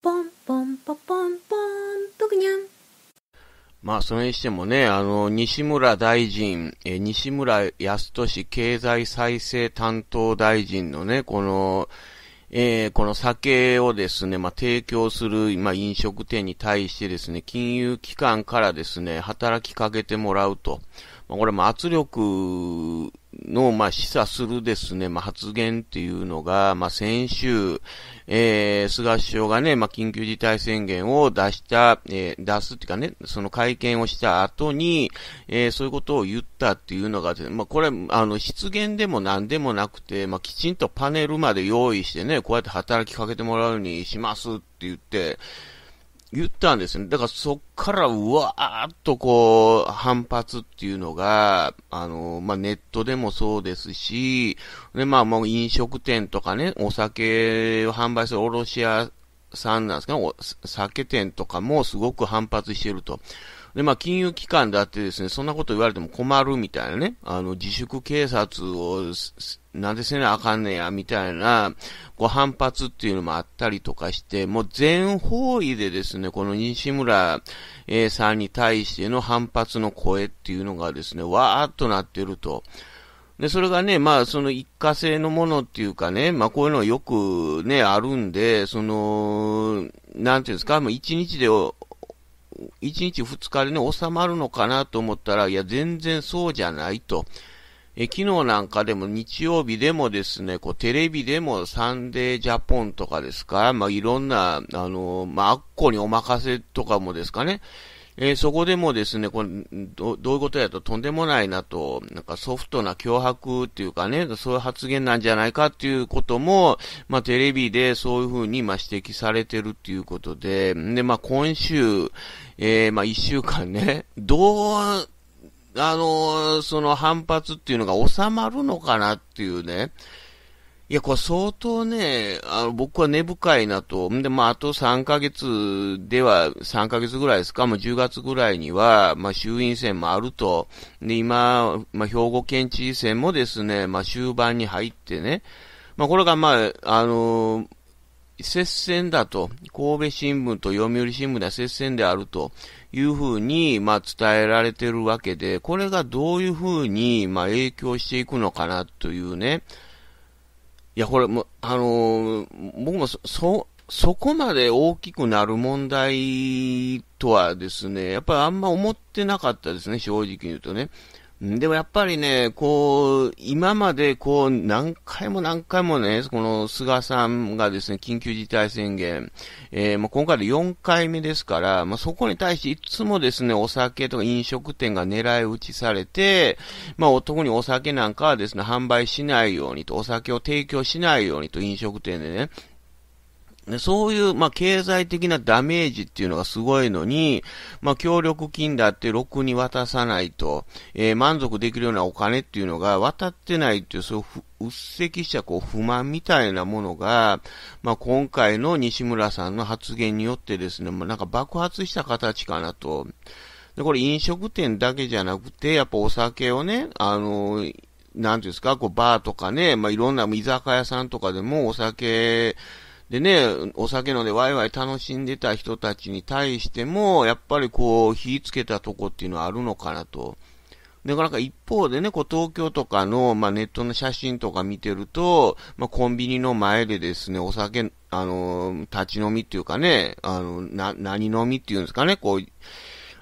ポンポンポポンポンとくにゃん。まあ、それにしてもね、あの、西村大臣、え西村康俊経済再生担当大臣のね、この、えー、この酒をですね、まあ、提供する、まあ、飲食店に対してですね、金融機関からですね、働きかけてもらうと。まあ、これも圧力の、まあ、示唆するですね、まあ、発言っていうのが、まあ、先週、えー、菅首相がね、まあ、緊急事態宣言を出した、えー、出すっていうかね、その会見をした後に、えー、そういうことを言ったっていうのが、まあ、これ、あの、失言でも何でもなくて、まあ、きちんとパネルまで用意してね、こうやって働きかけてもらうようにしますって言って、言ったんですね。だからそっからうわーっとこう、反発っていうのが、あの、まあ、ネットでもそうですし、で、まあ、もう飲食店とかね、お酒を販売する卸屋さんなんですけど、酒店とかもすごく反発してると。で、まあ、金融機関だってですね、そんなこと言われても困るみたいなね、あの、自粛警察を、なんでせなあかんねや、みたいな、ご反発っていうのもあったりとかして、もう全方位でですね、この西村、A、さんに対しての反発の声っていうのがですね、わーっとなってると。で、それがね、まあ、その一過性のものっていうかね、まあ、こういうのはよくね、あるんで、その、なんていうんですか、もう一日で1日2日でね、収まるのかなと思ったら、いや、全然そうじゃないと。え昨日なんかでも日曜日でもですね、こうテレビでもサンデージャポンとかですから、まあ、いろんな、あの、まあ、アッコにお任せとかもですかね、えー、そこでもですね、これど、どういうことやととんでもないなと、なんかソフトな脅迫っていうかね、そういう発言なんじゃないかっていうことも、まあテレビでそういうふうに、まあ指摘されてるっていうことで、で、まあ今週、えー、まあ一週間ね、どう、あのー、その反発っていうのが収まるのかなっていうね、いや、これ相当ね、あの僕は根深いなと。んで、まあ、あと3ヶ月では、3ヶ月ぐらいですか、もう10月ぐらいには、まあ、衆院選もあると。で、今、まあ、兵庫県知事選もですね、まあ、終盤に入ってね。まあ、これが、まあ、あのー、接戦だと。神戸新聞と読売新聞では接戦であるというふうに、まあ、伝えられてるわけで、これがどういうふうに、まあ、影響していくのかなというね。いや、これも、あのー、僕もそ、そこまで大きくなる問題とはですね、やっぱりあんま思ってなかったですね、正直言うとね。でもやっぱりね、こう、今までこう、何回も何回もね、この菅さんがですね、緊急事態宣言、えー、まあ、今回で4回目ですから、まあ、そこに対していつもですね、お酒とか飲食店が狙い撃ちされて、まあ、特にお酒なんかはですね、販売しないようにと、お酒を提供しないようにと、飲食店でね、で、そういう、まあ、経済的なダメージっていうのがすごいのに、まあ、協力金だってろくに渡さないと、えー、満足できるようなお金っていうのが渡ってないっていう、そういううっせきしたこう不満みたいなものが、まあ、今回の西村さんの発言によってですね、まあ、なんか爆発した形かなと。で、これ飲食店だけじゃなくて、やっぱお酒をね、あの、なんていうんですか、こうバーとかね、まあ、いろんな居酒屋さんとかでもお酒、でね、お酒飲んでワイワイ楽しんでた人たちに対しても、やっぱりこう、火つけたとこっていうのはあるのかなと。で、なんか一方でね、こう東京とかの、まあ、ネットの写真とか見てると、まあ、コンビニの前でですね、お酒、あの、立ち飲みっていうかね、あの、な、何飲みっていうんですかね、こう、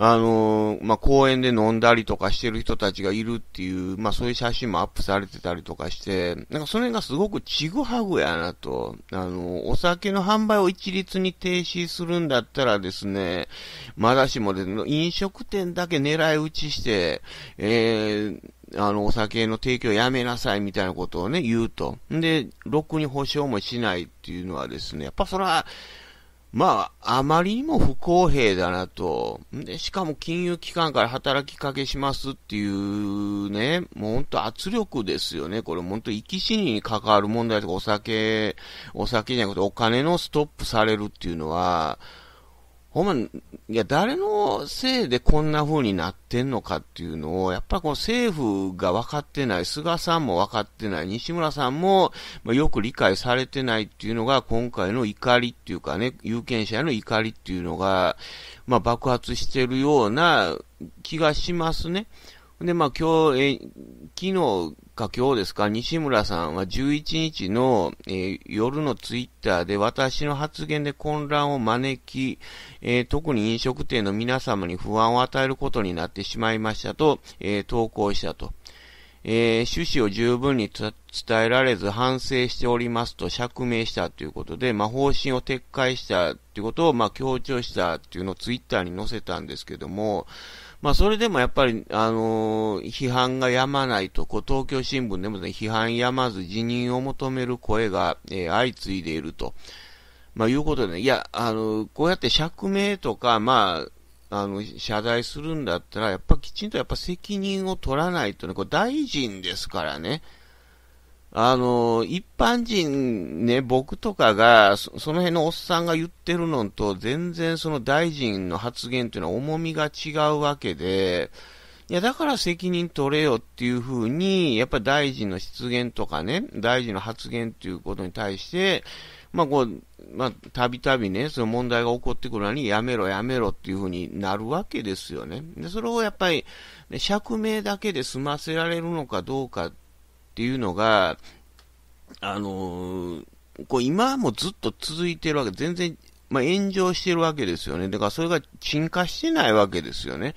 あのー、まあ、公園で飲んだりとかしてる人たちがいるっていう、まあ、そういう写真もアップされてたりとかして、なんかそれがすごくちぐはぐやなと。あのー、お酒の販売を一律に停止するんだったらですね、まだしもですね、飲食店だけ狙い撃ちして、えー、あの、お酒の提供やめなさいみたいなことをね、言うと。んで、ろくに保証もしないっていうのはですね、やっぱそれは、まあ、あまりにも不公平だなと。で、しかも金融機関から働きかけしますっていうね、もう本当圧力ですよね。これ本当生き死にに関わる問題とか、お酒、お酒じゃなくてお金のストップされるっていうのは、ほんま、いや、誰のせいでこんな風になってんのかっていうのを、やっぱこう政府が分かってない、菅さんも分かってない、西村さんも、まよく理解されてないっていうのが、今回の怒りっていうかね、有権者への怒りっていうのが、まあ、爆発してるような気がしますね。で、まあ今日、え、昨日、か今日ですか、西村さんは11日の、えー、夜のツイッターで私の発言で混乱を招き、えー、特に飲食店の皆様に不安を与えることになってしまいましたと、えー、投稿したと。えー、趣旨を十分に伝えられず反省しておりますと釈明したということで、まあ、方針を撤回したということを、まあ、強調したというのをツイッターに載せたんですけども、まあ、それでもやっぱり、あのー、批判が止まないと、こう、東京新聞でもね、批判止まず辞任を求める声が、えー、相次いでいると。まあ、いうことでね、いや、あのー、こうやって釈明とか、まあ、あの、謝罪するんだったら、やっぱきちんとやっぱ責任を取らないとね、これ大臣ですからね。あの、一般人ね、僕とかがそ、その辺のおっさんが言ってるのと、全然その大臣の発言というのは重みが違うわけで、いや、だから責任取れよっていうふうに、やっぱり大臣の失言とかね、大臣の発言っていうことに対して、まあこう、まあ、たびたびね、その問題が起こってくるのに、やめろ、やめろっていうふうになるわけですよね。で、それをやっぱり、ね、釈明だけで済ませられるのかどうかっっていうのが、あのー、こう今もずっと続いてるわけ、全然、まあ、炎上してるわけですよね。だからそれが沈下してないわけですよね。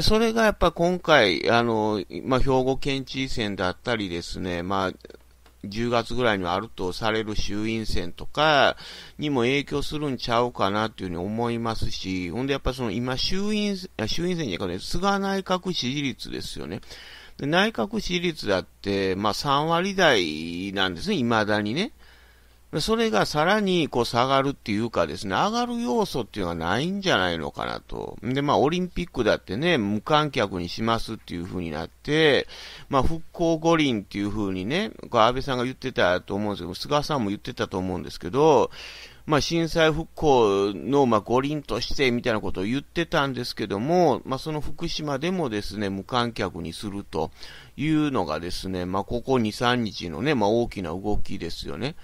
それがやっぱ今回、あの、まあ、兵庫県知事選だったりですね、まあ、10月ぐらいにはあるとされる衆院選とかにも影響するんちゃうかなっていうふうに思いますし、ほんでやっぱその今衆院、衆院選じゃなくて、菅内閣支持率ですよね。で内閣支持率だって、まあ、3割台なんですね、未だにね。それがさらにこう下がるっていうかですね、上がる要素っていうのはないんじゃないのかなと。で、まあオリンピックだってね、無観客にしますっていう風になって、まあ復興五輪っていう風にね、こ安倍さんが言ってたと思うんですけど、菅さんも言ってたと思うんですけど、まあ、震災復興の、まあ、五輪としてみたいなことを言ってたんですけども、まあ、その福島でもですね、無観客にするというのがですね、まあ、ここ2、3日のね、まあ、大きな動きですよね。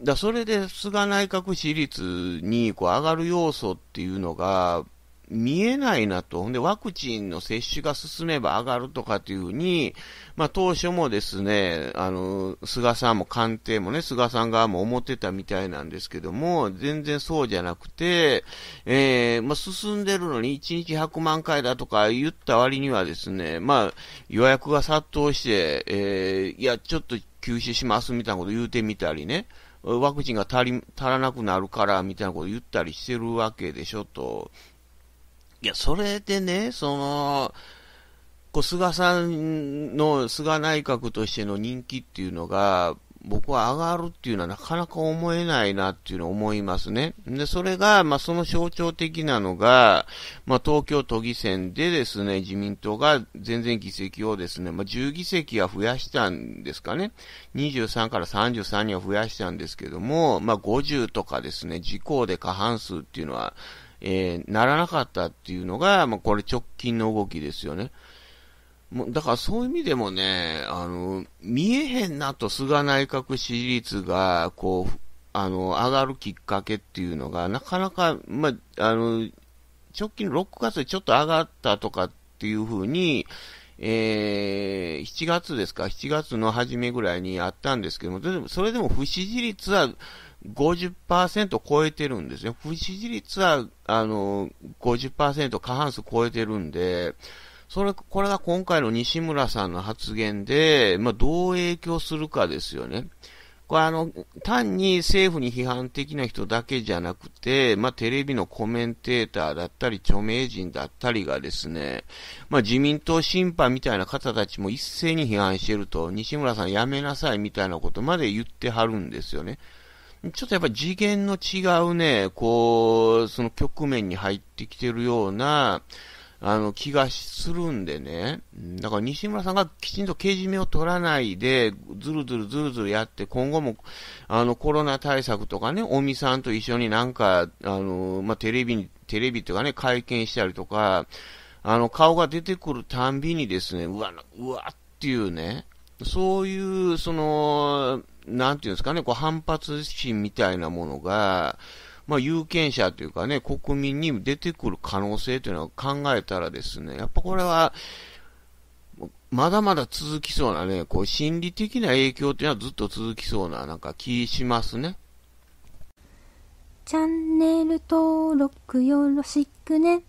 だそれで菅内閣支持率にこう上がる要素っていうのが、見えないなと。で、ワクチンの接種が進めば上がるとかというふうに、まあ当初もですね、あの、菅さんも官邸もね、菅さん側も思ってたみたいなんですけども、全然そうじゃなくて、えー、まあ進んでるのに1日100万回だとか言った割にはですね、まあ予約が殺到して、えー、いや、ちょっと休止しますみたいなこと言うてみたりね、ワクチンが足り、足らなくなるからみたいなこと言ったりしてるわけでしょと。いや、それでね、その、こう菅さんの菅内閣としての人気っていうのが、僕は上がるっていうのはなかなか思えないなっていうのを思いますね。で、それが、まあ、その象徴的なのが、まあ、東京都議選でですね、自民党が全然議席をですね、まあ、10議席は増やしたんですかね。23から33には増やしたんですけども、まあ、50とかですね、自公で過半数っていうのは、えー、ならなかったっていうのが、まあ、これ直近の動きですよね。もうだからそういう意味でもね、あの、見えへんなと菅内閣支持率が、こう、あの、上がるきっかけっていうのが、なかなか、まあ、あの、直近の6月でちょっと上がったとかっていうふうに、えー、7月ですか、7月の初めぐらいにあったんですけども、それでも不支持率は、50%超えてるんですね。不支持率は、あの、50%過半数超えてるんで、それ、これが今回の西村さんの発言で、まあ、どう影響するかですよね。これあの、単に政府に批判的な人だけじゃなくて、まあ、テレビのコメンテーターだったり、著名人だったりがですね、まあ、自民党審判みたいな方たちも一斉に批判してると、西村さんやめなさいみたいなことまで言ってはるんですよね。ちょっとやっぱり次元の違うね、こう、その局面に入ってきてるような、あの、気がするんでね。だから西村さんがきちんとけじめを取らないで、ずるずるずるずるやって、今後も、あの、コロナ対策とかね、尾身さんと一緒になんか、あの、まあ、テレビに、テレビとかね、会見したりとか、あの、顔が出てくるたんびにですね、うわ、うわっていうね、そういう、その、なんていうんですかね、こう反発心みたいなものが、まあ、有権者というかね、国民に出てくる可能性というのを考えたらですね、やっぱこれは、まだまだ続きそうなね、こう心理的な影響というのはずっと続きそうな、なんか気しますね。チャンネル登録よろしくね。